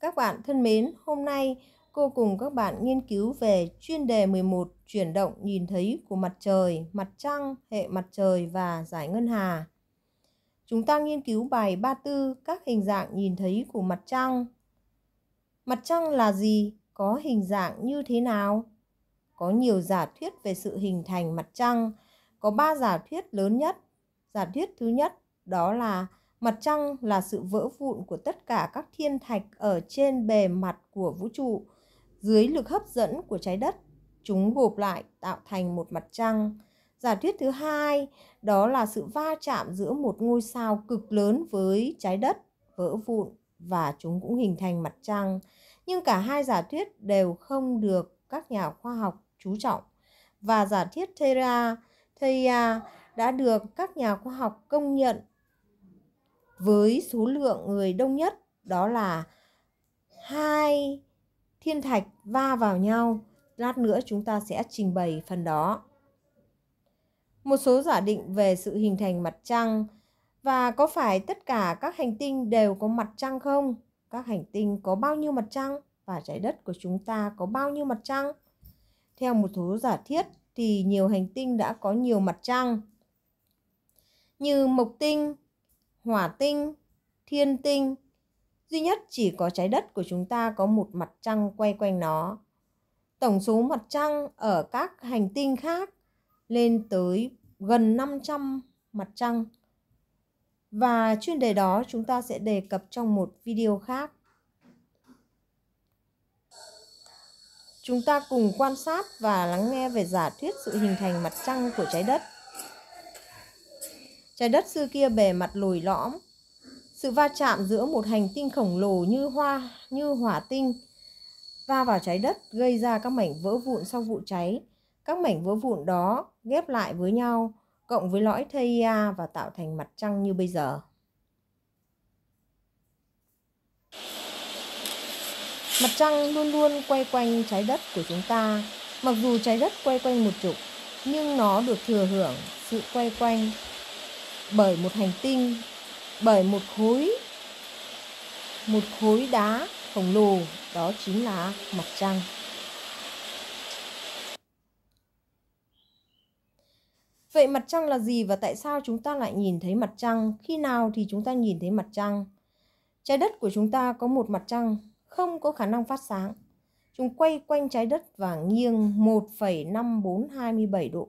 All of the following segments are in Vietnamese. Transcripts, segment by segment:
Các bạn thân mến, hôm nay cô cùng các bạn nghiên cứu về chuyên đề 11 chuyển động nhìn thấy của mặt trời, mặt trăng, hệ mặt trời và giải ngân hà. Chúng ta nghiên cứu bài 34 các hình dạng nhìn thấy của mặt trăng. Mặt trăng là gì? Có hình dạng như thế nào? Có nhiều giả thuyết về sự hình thành mặt trăng. Có 3 giả thuyết lớn nhất. Giả thuyết thứ nhất đó là Mặt trăng là sự vỡ vụn của tất cả các thiên thạch ở trên bề mặt của vũ trụ. Dưới lực hấp dẫn của trái đất, chúng gộp lại tạo thành một mặt trăng. Giả thuyết thứ hai đó là sự va chạm giữa một ngôi sao cực lớn với trái đất vỡ vụn và chúng cũng hình thành mặt trăng. Nhưng cả hai giả thuyết đều không được các nhà khoa học chú trọng. Và giả thuyết Thera, Theia đã được các nhà khoa học công nhận với số lượng người đông nhất đó là hai thiên thạch va vào nhau. Lát nữa chúng ta sẽ trình bày phần đó. Một số giả định về sự hình thành mặt trăng và có phải tất cả các hành tinh đều có mặt trăng không? Các hành tinh có bao nhiêu mặt trăng và trái đất của chúng ta có bao nhiêu mặt trăng? Theo một số giả thiết thì nhiều hành tinh đã có nhiều mặt trăng. Như Mộc Tinh, hỏa tinh, thiên tinh. Duy nhất chỉ có trái đất của chúng ta có một mặt trăng quay quanh nó. Tổng số mặt trăng ở các hành tinh khác lên tới gần 500 mặt trăng. Và chuyên đề đó chúng ta sẽ đề cập trong một video khác. Chúng ta cùng quan sát và lắng nghe về giả thuyết sự hình thành mặt trăng của trái đất Trái đất xưa kia bề mặt lồi lõm. Sự va chạm giữa một hành tinh khổng lồ như hoa, như hỏa tinh va vào trái đất gây ra các mảnh vỡ vụn sau vụ cháy. Các mảnh vỡ vụn đó ghép lại với nhau, cộng với lõi Theia và tạo thành mặt trăng như bây giờ. Mặt trăng luôn luôn quay quanh trái đất của chúng ta. Mặc dù trái đất quay quanh một trục, nhưng nó được thừa hưởng sự quay quanh bởi một hành tinh bởi một khối một khối đá khổng lồ đó chính là mặt trăng Vậy mặt trăng là gì và tại sao chúng ta lại nhìn thấy mặt trăng? Khi nào thì chúng ta nhìn thấy mặt trăng? Trái đất của chúng ta có một mặt trăng không có khả năng phát sáng. Chúng quay quanh trái đất và nghiêng 1,5427 độ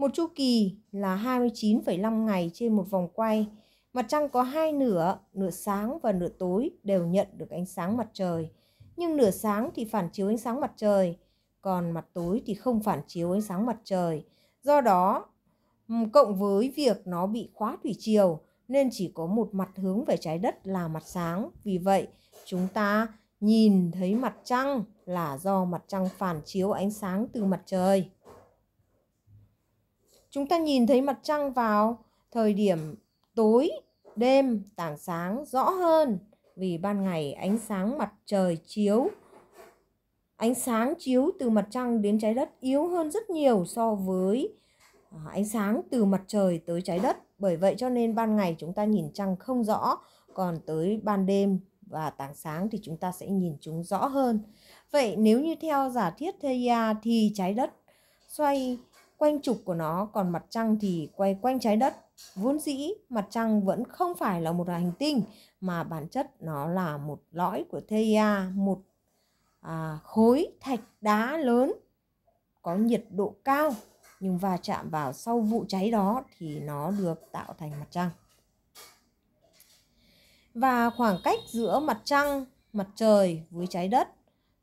một chu kỳ là 29,5 ngày trên một vòng quay. Mặt trăng có hai nửa, nửa sáng và nửa tối đều nhận được ánh sáng mặt trời. Nhưng nửa sáng thì phản chiếu ánh sáng mặt trời, còn mặt tối thì không phản chiếu ánh sáng mặt trời. Do đó, cộng với việc nó bị khóa thủy triều nên chỉ có một mặt hướng về trái đất là mặt sáng. Vì vậy, chúng ta nhìn thấy mặt trăng là do mặt trăng phản chiếu ánh sáng từ mặt trời. Chúng ta nhìn thấy mặt trăng vào thời điểm tối, đêm, tảng sáng rõ hơn vì ban ngày ánh sáng mặt trời chiếu. Ánh sáng chiếu từ mặt trăng đến trái đất yếu hơn rất nhiều so với à, ánh sáng từ mặt trời tới trái đất. Bởi vậy cho nên ban ngày chúng ta nhìn trăng không rõ, còn tới ban đêm và tảng sáng thì chúng ta sẽ nhìn chúng rõ hơn. Vậy nếu như theo giả thiết Theia thì trái đất xoay quanh trục của nó còn mặt trăng thì quay quanh trái đất vốn dĩ mặt trăng vẫn không phải là một hành tinh mà bản chất nó là một lõi của theia một à, khối thạch đá lớn có nhiệt độ cao nhưng va chạm vào sau vụ cháy đó thì nó được tạo thành mặt trăng và khoảng cách giữa mặt trăng mặt trời với trái đất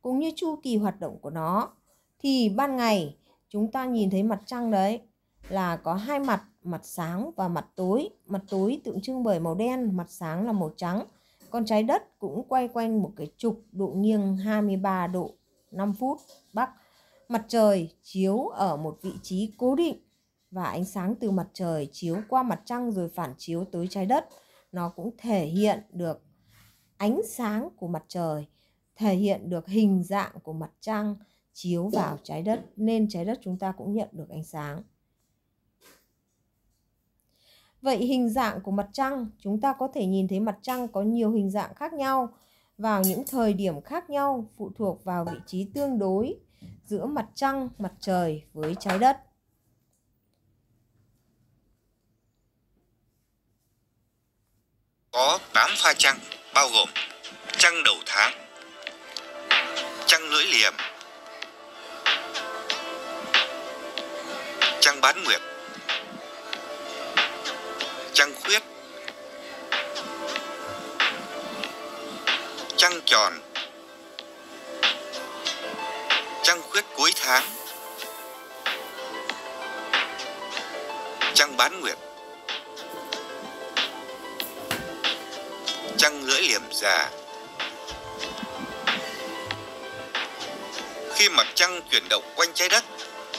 cũng như chu kỳ hoạt động của nó thì ban ngày chúng ta nhìn thấy mặt trăng đấy là có hai mặt mặt sáng và mặt tối mặt tối tượng trưng bởi màu đen mặt sáng là màu trắng còn trái đất cũng quay quanh một cái trục độ nghiêng 23 độ 5 phút bắc mặt trời chiếu ở một vị trí cố định và ánh sáng từ mặt trời chiếu qua mặt trăng rồi phản chiếu tới trái đất nó cũng thể hiện được ánh sáng của mặt trời thể hiện được hình dạng của mặt trăng chiếu vào trái đất nên trái đất chúng ta cũng nhận được ánh sáng. Vậy hình dạng của mặt trăng, chúng ta có thể nhìn thấy mặt trăng có nhiều hình dạng khác nhau vào những thời điểm khác nhau phụ thuộc vào vị trí tương đối giữa mặt trăng, mặt trời với trái đất. Có 8 pha trăng bao gồm trăng đầu tháng, trăng lưỡi liềm, trăng bán nguyệt trăng khuyết trăng tròn trăng khuyết cuối tháng trăng bán nguyệt trăng lưỡi liềm già khi mặt trăng chuyển động quanh trái đất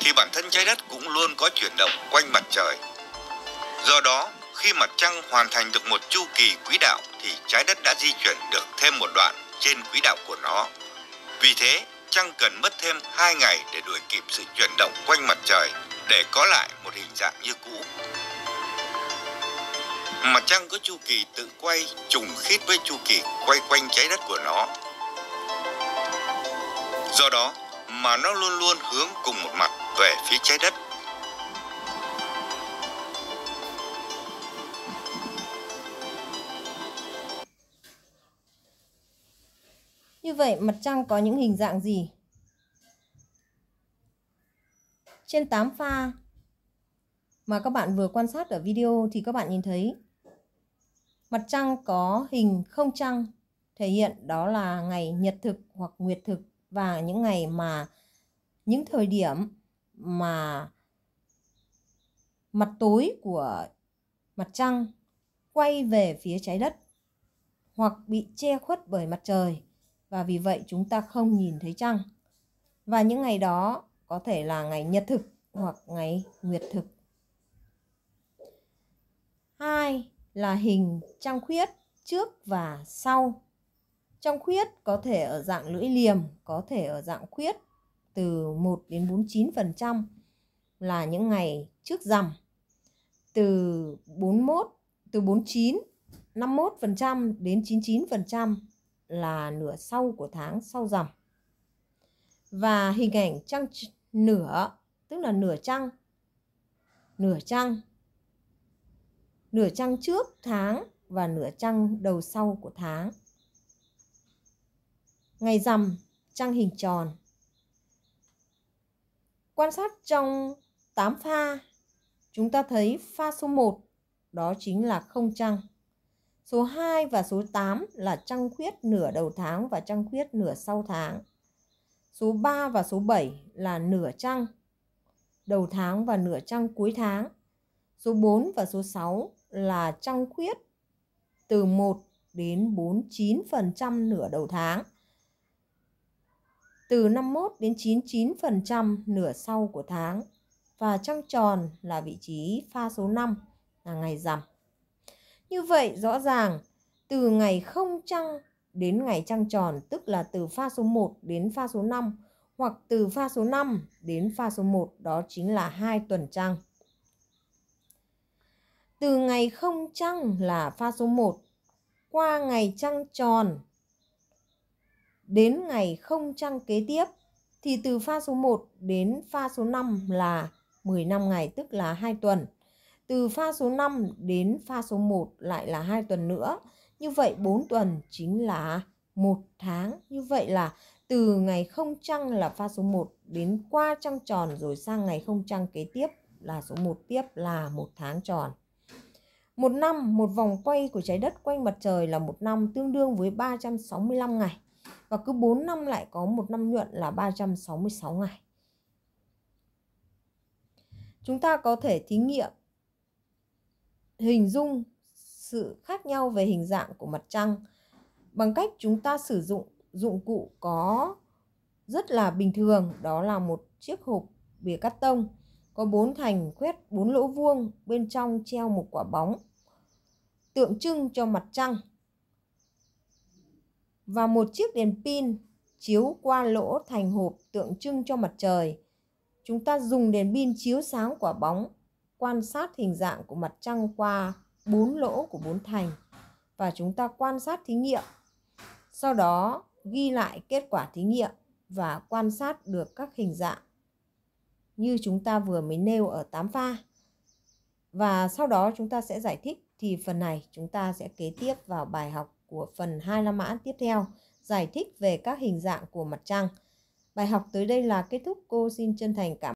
thì bản thân trái đất cũng luôn có chuyển động quanh mặt trời. Do đó, khi mặt trăng hoàn thành được một chu kỳ quỹ đạo thì trái đất đã di chuyển được thêm một đoạn trên quỹ đạo của nó. Vì thế, trăng cần mất thêm 2 ngày để đuổi kịp sự chuyển động quanh mặt trời để có lại một hình dạng như cũ. Mặt trăng có chu kỳ tự quay trùng khít với chu kỳ quay quanh trái đất của nó. Do đó mà nó luôn luôn hướng cùng một mặt về phía trái đất. Như vậy mặt trăng có những hình dạng gì? Trên 8 pha mà các bạn vừa quan sát ở video thì các bạn nhìn thấy mặt trăng có hình không trăng thể hiện đó là ngày nhật thực hoặc nguyệt thực và những ngày mà những thời điểm mà mặt tối của mặt trăng quay về phía trái đất hoặc bị che khuất bởi mặt trời và vì vậy chúng ta không nhìn thấy trăng. Và những ngày đó có thể là ngày nhật thực hoặc ngày nguyệt thực. Hai là hình trăng khuyết trước và sau. Trăng khuyết có thể ở dạng lưỡi liềm, có thể ở dạng khuyết từ 1 đến 49% là những ngày trước rằm. Từ 41 từ 49 51% đến 99% là nửa sau của tháng sau rằm. Và hình ảnh trăng nửa tức là nửa trăng nửa trăng nửa trăng trước tháng và nửa trăng đầu sau của tháng. Ngày rằm trăng hình tròn Quan sát trong 8 pha, chúng ta thấy pha số 1 đó chính là không trăng. Số 2 và số 8 là trăng khuyết nửa đầu tháng và trăng khuyết nửa sau tháng. Số 3 và số 7 là nửa trăng đầu tháng và nửa trăng cuối tháng. Số 4 và số 6 là trăng khuyết từ 1 đến 49% nửa đầu tháng từ 51 đến 99% nửa sau của tháng và trăng tròn là vị trí pha số 5 là ngày rằm. Như vậy rõ ràng từ ngày không trăng đến ngày trăng tròn tức là từ pha số 1 đến pha số 5 hoặc từ pha số 5 đến pha số 1 đó chính là hai tuần trăng. Từ ngày không trăng là pha số 1 qua ngày trăng tròn Đến ngày không trăng kế tiếp thì từ pha số 1 đến pha số 5 là 15 ngày tức là 2 tuần. Từ pha số 5 đến pha số 1 lại là 2 tuần nữa. Như vậy 4 tuần chính là 1 tháng. Như vậy là từ ngày không trăng là pha số 1 đến qua trăng tròn rồi sang ngày không trăng kế tiếp là số 1 tiếp là một tháng tròn. Một năm, một vòng quay của trái đất quanh mặt trời là một năm tương đương với 365 ngày và cứ 4 năm lại có một năm nhuận là 366 ngày. Chúng ta có thể thí nghiệm hình dung sự khác nhau về hình dạng của mặt trăng bằng cách chúng ta sử dụng dụng cụ có rất là bình thường đó là một chiếc hộp bìa cắt tông có bốn thành khoét bốn lỗ vuông bên trong treo một quả bóng tượng trưng cho mặt trăng và một chiếc đèn pin chiếu qua lỗ thành hộp tượng trưng cho mặt trời. Chúng ta dùng đèn pin chiếu sáng quả bóng, quan sát hình dạng của mặt trăng qua bốn lỗ của bốn thành và chúng ta quan sát thí nghiệm. Sau đó ghi lại kết quả thí nghiệm và quan sát được các hình dạng như chúng ta vừa mới nêu ở 8 pha. Và sau đó chúng ta sẽ giải thích thì phần này chúng ta sẽ kế tiếp vào bài học của phần 2 La Mã tiếp theo, giải thích về các hình dạng của mặt trăng. Bài học tới đây là kết thúc. Cô xin chân thành cảm